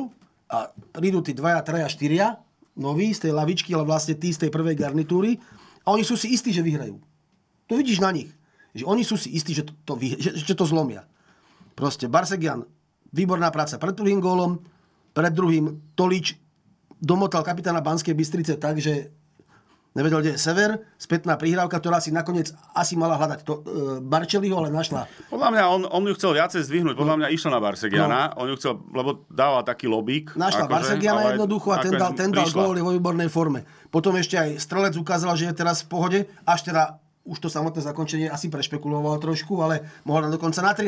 a prídu tí dvaja, traja, štyria noví z tej lavičky, ale vlastne tí z tej prvej garnitúry a oni sú si istí, že vyhrajú. To vidíš na nich. Že oni sú si istí, že to, to, že, že to zlomia. Proste Barsegian, výborná práca pred druhým gólom, pred druhým Tolič domotal kapitána Banskej Bystrice tak, že nevedel, kde je sever, spätná prihrávka, ktorá si nakoniec asi mala hľadať to, e, Barčeliho, ale našla. Podľa mňa on, on ju chcel viacej zdvihnúť, podľa mňa išla na Barsegiana, no. on ju chcel, lebo dával taký lobík. Našla akože, Barsegiana jednoducho a ten akože dal, ten dal gól, vo výbornej forme. Potom ešte aj Strelec ukázal, že je teraz v pohode, až teda už to samotné zakončenie asi prešpekuloval trošku, ale mohol na dokonca na 3-0. E,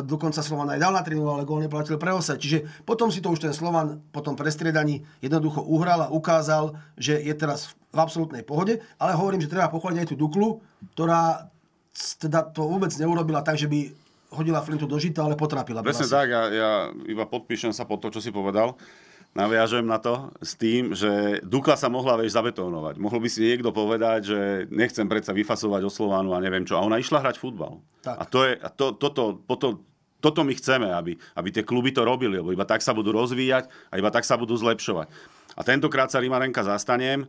dokonca Slovan aj dal na 3 ale gól neplatil pre osa. Čiže potom si to už ten Slovan po tom prestriedaní jednoducho uhral a ukázal, že je teraz v absolútnej pohode. Ale hovorím, že treba pochváliť aj tú Duklu, ktorá teda to vôbec neurobila tak, že by hodila flintu do žita, ale potrapila. Presne tak, ja, ja iba podpíšem sa pod to, čo si povedal naviažem na to s tým, že Dukla sa mohla vieš zabetonovať. Mohol by si niekto povedať, že nechcem predsa vyfasovať o Slovánu a neviem čo. A ona išla hrať futbal. Tak. A, to je, a to, toto, potom, toto my chceme, aby, aby tie kluby to robili, lebo iba tak sa budú rozvíjať a iba tak sa budú zlepšovať. A tentokrát sa Rimarenka zastanem, e,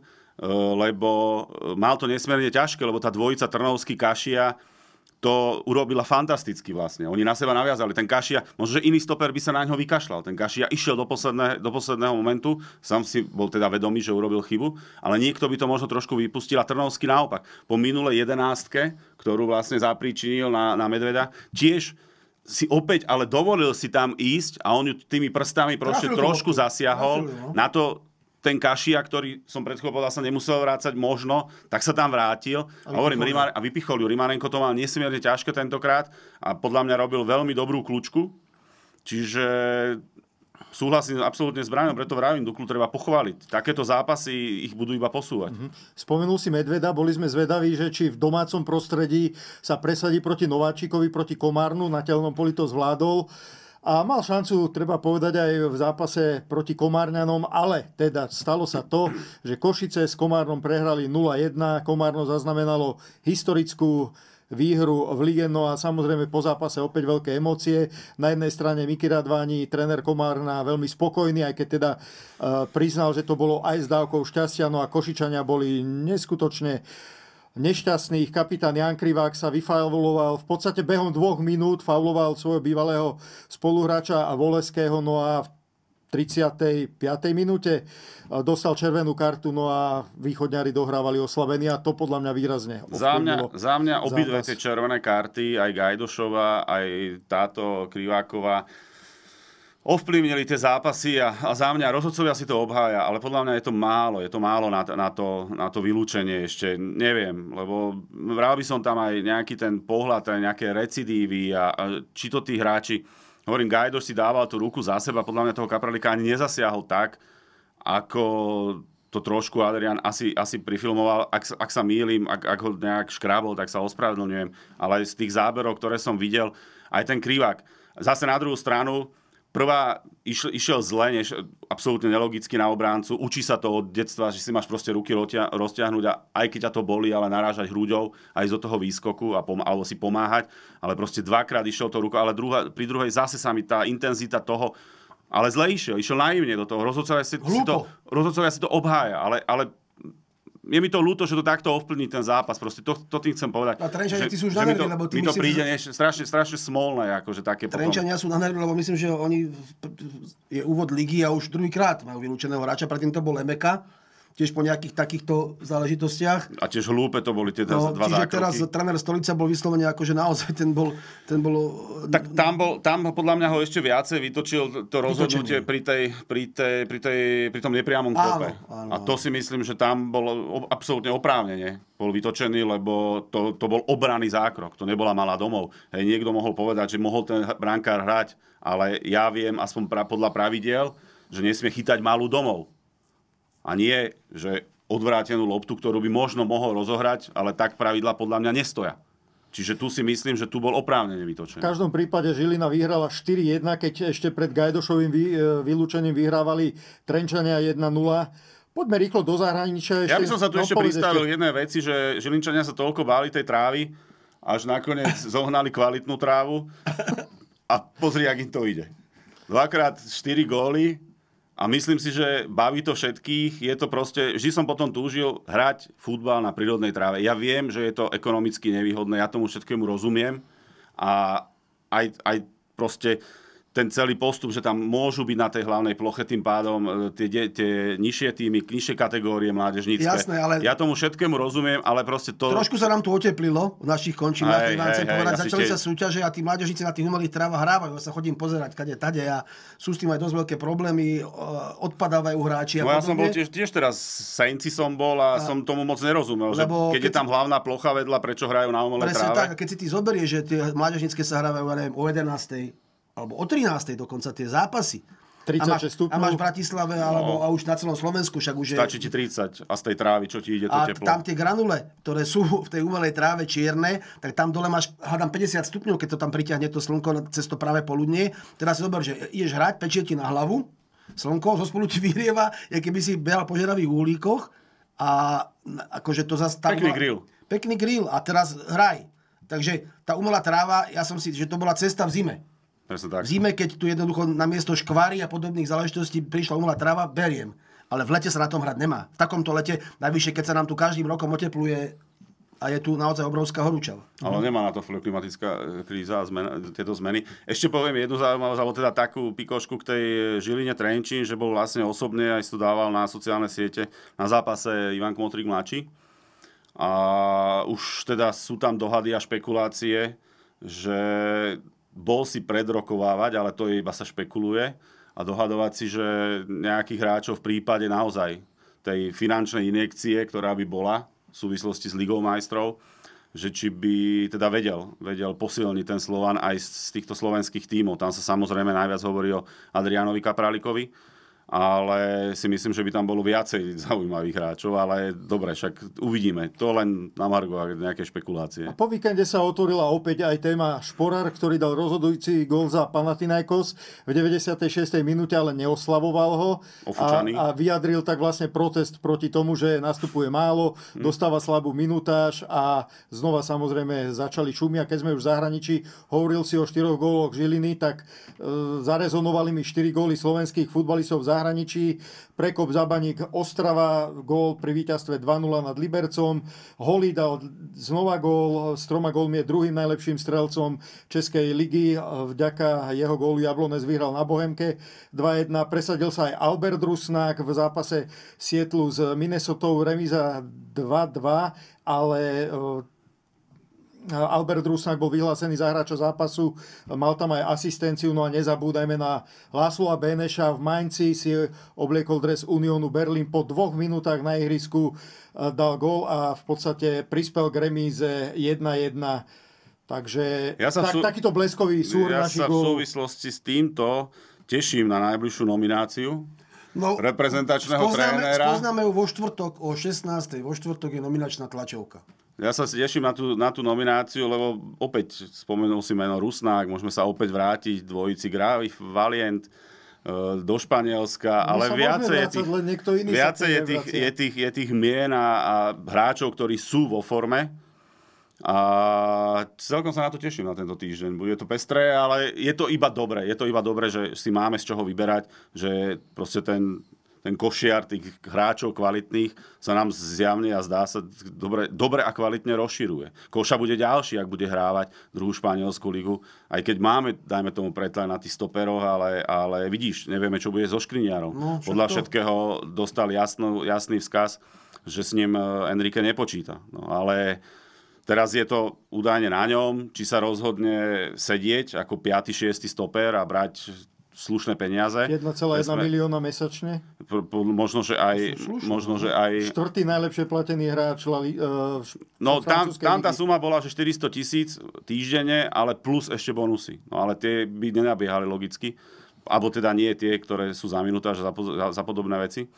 lebo e, mal to nesmierne ťažké, lebo tá dvojica Trnovský Kašia to urobila fantasticky vlastne. Oni na seba naviazali. Ten Kašia, možno, že iný stoper by sa na ňo vykašľal. Ten Kašia išiel do, posledné, do posledného momentu, sám si bol teda vedomý, že urobil chybu, ale niekto by to možno trošku vypustil a Trnovský naopak. Po minulej jedenástke, ktorú vlastne zapríčinil na, na Medveda, tiež si opäť, ale dovolil si tam ísť a on ju tými prstami trošku zasiahol. No. Na to ten Kašia, ktorý som pred chvíľou povedal, sa nemusel vrácať možno, tak sa tam vrátil. A, a hovorím, Rimar, no. a vypichol ju. Rimarenko to mal nesmierne ťažké tentokrát a podľa mňa robil veľmi dobrú kľúčku. Čiže súhlasím absolútne s Braňom, preto vravím, Duklu treba pochváliť. Takéto zápasy ich budú iba posúvať. Mm-hmm. Spomenul si Medveda, boli sme zvedaví, že či v domácom prostredí sa presadí proti Nováčikovi, proti Komárnu, na telnom poli to zvládol. A mal šancu, treba povedať, aj v zápase proti Komárňanom, ale teda stalo sa to, že Košice s Komárnom prehrali 0-1. Komárno zaznamenalo historickú výhru v lige. No a samozrejme po zápase opäť veľké emócie. Na jednej strane Miky Radváni, tréner Komárna, veľmi spokojný, aj keď teda eh, priznal, že to bolo aj s dávkou šťastia. No a Košičania boli neskutočne nešťastných. Kapitán Jan Krivák sa vyfauloval v podstate behom dvoch minút, fauloval svojho bývalého spoluhráča a Voleského, no a v 35. minúte dostal červenú kartu, no a východňari dohrávali a To podľa mňa výrazne Za mňa, za mňa obidve tie červené karty, aj Gajdošova, aj táto Kriváková, ovplyvnili tie zápasy a, a za mňa rozhodcovia si to obhája, ale podľa mňa je to málo, je to málo na, na, to, na to vylúčenie ešte, neviem, lebo bral by som tam aj nejaký ten pohľad, aj nejaké recidívy a, a či to tí hráči, hovorím, Gajdoš si dával tú ruku za seba, podľa mňa toho Kapralika ani nezasiahol tak, ako to trošku Adrian asi, asi prifilmoval, ak, ak sa mýlim, ak, ak ho nejak škrábol, tak sa ospravedlňujem, ale z tých záberov, ktoré som videl, aj ten krivák. Zase na druhú stranu, prvá iš, išiel zle, než, absolútne nelogicky na obráncu, učí sa to od detstva, že si máš proste ruky rotia, rozťahnuť a aj keď ťa to boli, ale narážať hrúďou aj zo toho výskoku a pom- alebo si pomáhať, ale proste dvakrát išiel to ruko, ale druhá, pri druhej zase sa mi tá intenzita toho, ale zle išiel, išiel naivne do toho, rozhodcovia si, si, to, rozhodcovia si to obhája, ale, ale je mi to ľúto, že to takto ovplyvní ten zápas. Proste to, to tým chcem povedať. A Trenčania, ty sú už na nervy, lebo ty mi to príde že... strašne, strašne smolné, akože také Trenčania potom... sú na nervy, lebo myslím, že oni je úvod ligy a už druhýkrát majú vylúčeného hráča, predtým to bol Emeka tiež po nejakých takýchto záležitostiach. A tiež hlúpe to boli tie no, dva čiže zákroky. teraz tréner Stolica bol vyslovene ako, že naozaj ten bol... Ten bol tak tam, bol, tam podľa mňa ho ešte viacej vytočil to rozhodnutie pri, tej, pri, tej, pri, tej, pri tom nepriamom kope. Áno, áno. A to si myslím, že tam bol absolútne oprávnenie. Bol vytočený, lebo to, to bol obranný zákrok. To nebola malá domov. Hej, niekto mohol povedať, že mohol ten brankár hrať, ale ja viem, aspoň pra, podľa pravidiel, že nesmie chytať malú domov a nie, že odvrátenú loptu, ktorú by možno mohol rozohrať, ale tak pravidla podľa mňa nestoja. Čiže tu si myslím, že tu bol oprávnene vytočený. V každom prípade Žilina vyhrala 4-1, keď ešte pred Gajdošovým e, vylúčením vyhrávali Trenčania 1-0. Poďme rýchlo do zahraničia. Ešte, ja by som sa tu no, ešte pristavil ešte. jedné veci, že Žilinčania sa toľko báli tej trávy, až nakoniec [LAUGHS] zohnali kvalitnú trávu a pozri, ak im to ide. Dvakrát 4 góly, a myslím si, že baví to všetkých. Je to proste, vždy som potom túžil hrať futbal na prírodnej tráve. Ja viem, že je to ekonomicky nevýhodné, ja tomu všetkému rozumiem. A aj, aj proste ten celý postup, že tam môžu byť na tej hlavnej ploche tým pádom e, tie, de, tie nižšie týmy, nižšie kategórie mládežnícke. Jasné, ale... Ja tomu všetkému rozumiem, ale proste to... Trošku sa nám tu oteplilo v našich končinách, hej, hej, povedať, začali tie... sa súťaže a tí mládežníci na tých umelých trávach hrávajú. Ja sa chodím pozerať, kade tade a sú s tým aj dosť veľké problémy, e, odpadávajú hráči. A no ja som bol tiež, tiež teraz, Sainci som bol a, a som tomu moc nerozumel, lebo že keď, keď je tam hlavná plocha vedľa, prečo hrajú na umelé tráve. tak, keď si ty zoberieš, že tie mládežnícke sa hrávajú, ja neviem, o 11 alebo o 13. dokonca tie zápasy. 36 stupňov. A máš v Bratislave, no. alebo no. a už na celom Slovensku, však už Stačí je... ti 30 a z tej trávy, čo ti ide to a teplo. tam tie granule, ktoré sú [LAUGHS] v tej umelej tráve čierne, tak tam dole máš, hádam, 50 stupňov, keď to tam priťahne to slnko cez to práve poludnie. Teraz si dober, že ideš hrať, pečie ti na hlavu, slnko zo spolu ti [LAUGHS] vyhrieva, je keby si behal po žeravých úlíkoch a akože to zase... Pekný grill. Pekný grill a teraz hraj. Takže tá umelá tráva, ja som si, že to bola cesta v zime v zime, keď tu jednoducho na miesto škvári a podobných záležitostí prišla umelá tráva beriem. Ale v lete sa na tom hrať nemá. V takomto lete, najvyššie, keď sa nám tu každým rokom otepluje a je tu naozaj obrovská horúčava. Ale no. nemá na to klimatická e, kríza a zmena, tieto zmeny. Ešte poviem jednu zaujímavosť, alebo teda takú pikošku k tej e, Žiline Trenčín, že bol vlastne osobne, aj si to dával na sociálne siete, na zápase Ivan Kmotrik mladší. A už teda sú tam dohady a špekulácie, že bol si predrokovávať, ale to je iba sa špekuluje, a dohadovať si, že nejakých hráčov v prípade naozaj tej finančnej injekcie, ktorá by bola v súvislosti s Ligou majstrov, že či by teda vedel, vedel posilniť ten Slovan aj z týchto slovenských tímov. Tam sa samozrejme najviac hovorí o Adrianovi Kapralikovi, ale si myslím, že by tam bolo viacej [LAUGHS] zaujímavých hráčov, ale dobre, však uvidíme. To len na Margo a nejaké špekulácie. A po víkende sa otvorila opäť aj téma Šporár, ktorý dal rozhodujúci gol za Panathinaikos v 96. minúte, ale neoslavoval ho. A, a vyjadril tak vlastne protest proti tomu, že nastupuje málo, hmm. dostáva slabú minutáž a znova samozrejme začali šumy. A keď sme už v zahraničí, hovoril si o štyroch góloch Žiliny, tak e, zarezonovali mi štyri góly slovenských futbalistov v zahraničí zahraničí. Prekop Zabaník Ostrava, gól pri víťazstve 2-0 nad Libercom. Holý dal znova gól, s troma gólmi je druhým najlepším strelcom Českej ligy. Vďaka jeho gólu Jablonec vyhral na Bohemke 2-1. Presadil sa aj Albert Rusnák v zápase Sietlu s Minnesotou, remíza 2-2, ale e, Albert Rusnak bol vyhlásený za hráča zápasu, mal tam aj asistenciu, no a nezabúdajme na a Beneša v Mainci, si obliekol dres Uniónu Berlin po dvoch minútach na ihrisku, dal gól a v podstate prispel k remíze 1-1. Takže ja tak, sú... takýto bleskový súr ja našich sa v súvislosti s týmto teším na najbližšiu nomináciu, No, reprezentačného spoznáme, trénera. Spoznáme ju vo štvrtok o 16. Vo štvrtok je nominačná tlačovka. Ja sa teším na tú, na tú nomináciu, lebo opäť spomenul si meno Rusnák, môžeme sa opäť vrátiť, dvojici Grávich, Valient, e, do Španielska, no, ale viacej, je tých, niekto iný viacej je, tých, je, tých, je tých mien a, a hráčov, ktorí sú vo forme. A celkom sa na to teším na tento týždeň. Bude to pestré, ale je to iba dobre. Je to iba dobre, že si máme z čoho vyberať, že proste ten ten košiar tých hráčov kvalitných sa nám zjavne a zdá sa dobre, dobre a kvalitne rozširuje. Koša bude ďalší, ak bude hrávať druhú španielskú ligu, aj keď máme, dajme tomu pretlen na tých stoperoch, ale, ale vidíš, nevieme, čo bude so Škriniarom. No, Podľa všetkého dostal jasnú, jasný vzkaz, že s ním eh, Enrique nepočíta. No, ale Teraz je to údajne na ňom, či sa rozhodne sedieť ako 5. 6. stoper a brať slušné peniaze. 1,1 milióna mesačne? Po, po, možno, že aj... Slušné, možno, no. že aj... Štvrtý najlepšie platený hráč. Uh, no tam, tam tá suma bola, že 400 tisíc týždenne, ale plus ešte bonusy. No ale tie by nenabiehali logicky. Abo teda nie tie, ktoré sú za minúta, za, za, za podobné veci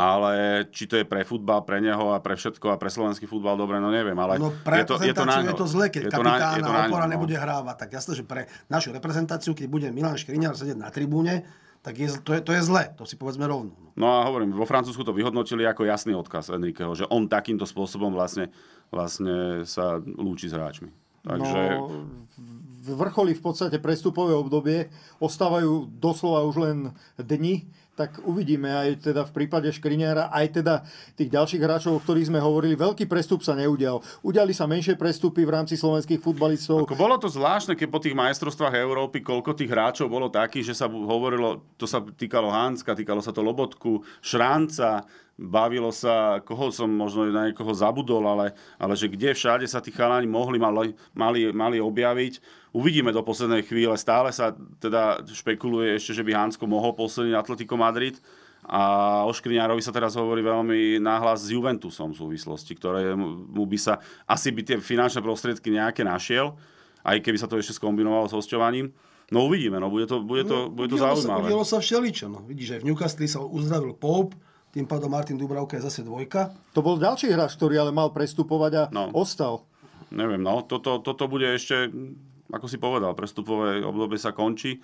ale či to je pre futbal, pre neho a pre všetko a pre slovenský futbal, dobre, no neviem, ale no pre je to, je to na je to zle, keď je kapitána to na, je to na opora no. nebude hrávať. Tak jasné, že pre našu reprezentáciu, keď bude Milan Škriňar sedieť na tribúne, tak je, to, je, to je zle, to si povedzme rovno. No. no a hovorím, vo Francúzsku to vyhodnotili ako jasný odkaz Enriqueho, že on takýmto spôsobom vlastne, vlastne sa lúči s hráčmi. Takže... No, vrcholí v podstate prestupové obdobie, ostávajú doslova už len dni, tak uvidíme aj teda v prípade Škriniara, aj teda tých ďalších hráčov, o ktorých sme hovorili, veľký prestup sa neudial. Udiali sa menšie prestupy v rámci slovenských futbalistov. Ako bolo to zvláštne, keď po tých majstrovstvách Európy, koľko tých hráčov bolo takých, že sa hovorilo, to sa týkalo Hanska, týkalo sa to Lobotku, Šranca, bavilo sa, koho som možno na niekoho zabudol, ale, ale že kde všade sa tí chalani mohli, mali, mali, mali objaviť. Uvidíme do poslednej chvíle. Stále sa teda špekuluje ešte, že by Hansko mohol posledniť Atletico Madrid. A o Škriňárovi sa teraz hovorí veľmi náhlas s Juventusom v súvislosti, ktoré mu by sa asi by tie finančné prostriedky nejaké našiel, aj keby sa to ešte skombinovalo s hosťovaním. No uvidíme, no bude to, bude to, no, bude to udialo zaujímavé. Sa, sa všeličo, no. Vidíš, aj v Newcastle sa uzdravil Pope, tým pádom Martin Dubravka je zase dvojka. To bol ďalší hráč, ktorý ale mal prestupovať a no, ostal. Neviem, no. Toto, toto bude ešte, ako si povedal, prestupové obdobie sa končí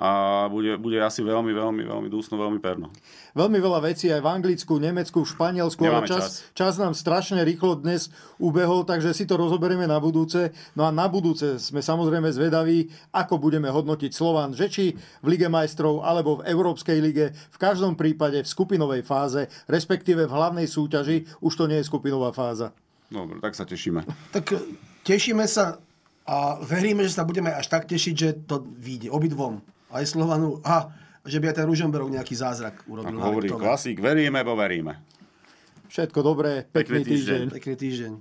a bude, bude asi veľmi, veľmi, veľmi dusno, veľmi perno. Veľmi veľa vecí aj v Anglicku, Nemecku, v Španielsku, ale čas, čas. čas nám strašne rýchlo dnes ubehol, takže si to rozoberieme na budúce. No a na budúce sme samozrejme zvedaví, ako budeme hodnotiť Slován, že či v Lige majstrov alebo v Európskej lige, v každom prípade v skupinovej fáze, respektíve v hlavnej súťaži, už to nie je skupinová fáza. Dobre, tak sa tešíme. [LAUGHS] Tak e, tešíme sa a veríme, že sa budeme až tak tešiť, že to vyjde obidvom aj Slovanu a že by aj ten Ružomberok nejaký zázrak urobil. Tak hovorí klasík, veríme, bo veríme. Všetko dobré, pekný, pekný týždeň. týždeň. Pekný týždeň.